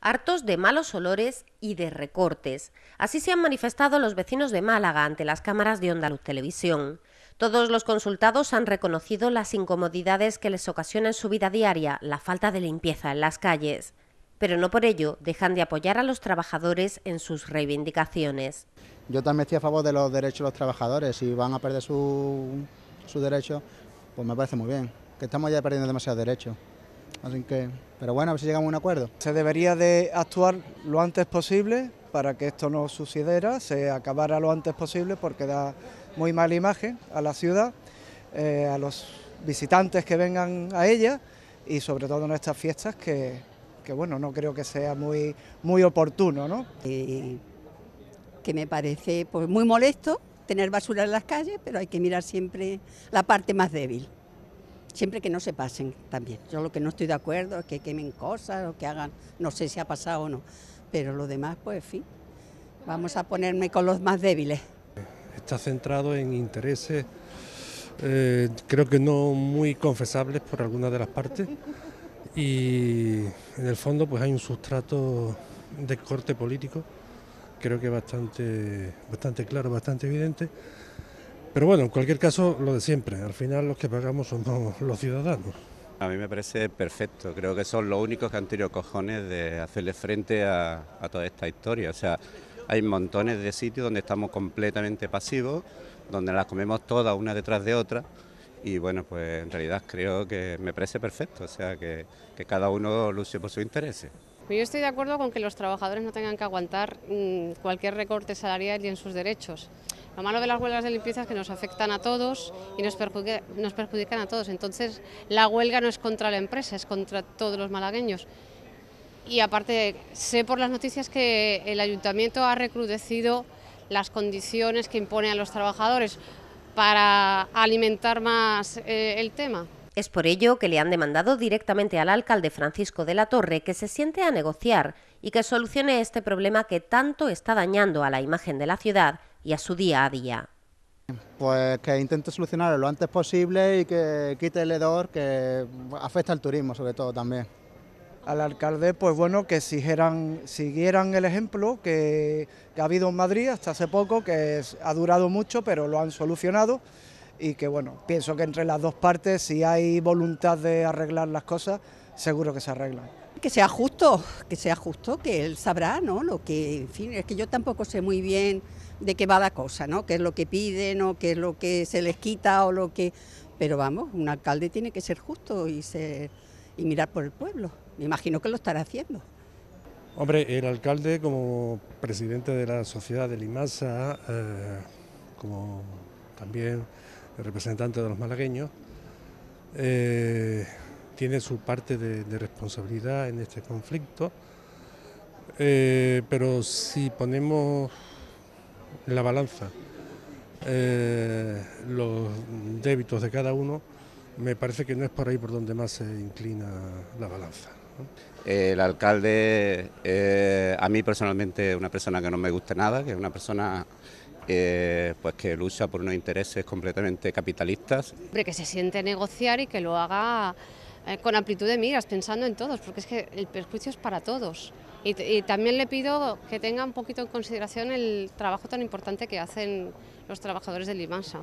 hartos de malos olores y de recortes. Así se han manifestado los vecinos de Málaga ante las cámaras de Onda Luz Televisión. Todos los consultados han reconocido las incomodidades que les ocasiona en su vida diaria la falta de limpieza en las calles, pero no por ello dejan de apoyar a los trabajadores en sus reivindicaciones. Yo también estoy a favor de los derechos de los trabajadores, si van a perder su, su derecho, pues me parece muy bien, que estamos ya perdiendo demasiados derechos. Así que, pero bueno, a ver si llegamos a un acuerdo. Se debería de actuar lo antes posible para que esto no sucediera, se acabara lo antes posible porque da muy mala imagen a la ciudad, eh, a los visitantes que vengan a ella y sobre todo en estas fiestas que, que bueno, no creo que sea muy, muy oportuno, ¿no? que me parece pues, muy molesto tener basura en las calles, pero hay que mirar siempre la parte más débil. Siempre que no se pasen también. Yo lo que no estoy de acuerdo es que quemen cosas o que hagan, no sé si ha pasado o no, pero lo demás, pues, en fin, vamos a ponerme con los más débiles. Está centrado en intereses, eh, creo que no muy confesables por alguna de las partes, y en el fondo, pues hay un sustrato de corte político, creo que bastante, bastante claro, bastante evidente pero bueno, en cualquier caso, lo de siempre, al final los que pagamos somos los ciudadanos. A mí me parece perfecto, creo que son los únicos que han tenido cojones de hacerle frente a, toda esta historia. O sea, hay montones de sitios donde estamos completamente pasivos, donde las comemos todas una detrás de otra. Y bueno, pues en realidad creo que me parece perfecto, o sea, que, cada uno luce por sus interés. Pues yo estoy de acuerdo con que los trabajadores no tengan que aguantar mm, cualquier recorte salarial y en sus derechos. Lo malo de las huelgas de limpieza es que nos afectan a todos y nos, perjudican a todos. Entonces, la huelga no es contra la empresa, es contra todos los malagueños. Y aparte, sé por las noticias que el ayuntamiento ha recrudecido las condiciones que impone a los trabajadores para alimentar más eh, el tema. Es por ello que le han demandado directamente al alcalde Francisco de la Torre que se siente a negociar y que solucione este problema que tanto está dañando a la imagen de la ciudad y a su día a día. Pues que intente solucionarlo lo antes posible y que quite el hedor que afecta al turismo sobre todo también. Al alcalde, pues bueno, que siguieran, siguieran el ejemplo que, ha habido en Madrid hasta hace poco, que ha durado mucho, pero lo han solucionado y que bueno, pienso que entre las dos partes, si hay voluntad de arreglar las cosas, seguro que se arreglan que sea justo, que sea justo, que él sabrá, ¿no? Lo que, en fin, es que yo tampoco sé muy bien de qué va la cosa, ¿no? Qué es lo que piden o qué es lo que se les quita o lo que... Pero vamos, un alcalde tiene que ser justo y, ser, y mirar por el pueblo. Me imagino que lo estará haciendo. Hombre, el alcalde como presidente de la sociedad de Limasa, eh, como también representante de los malagueños, eh, tiene su parte de, responsabilidad en este conflicto, eh, pero si ponemos en la balanza eh, los débitos de cada uno, me parece que no es por ahí por donde más se inclina la balanza. El alcalde, a mí personalmente, es una persona que no me gusta nada, que es una persona eh, pues que lucha por unos intereses completamente capitalistas. que se siente negociar y que lo haga eh, con amplitud de miras, pensando en todos, porque es que el perjuicio es para todos. Y, y también le pido que tenga un poquito en consideración el trabajo tan importante que hacen los trabajadores de Limansa.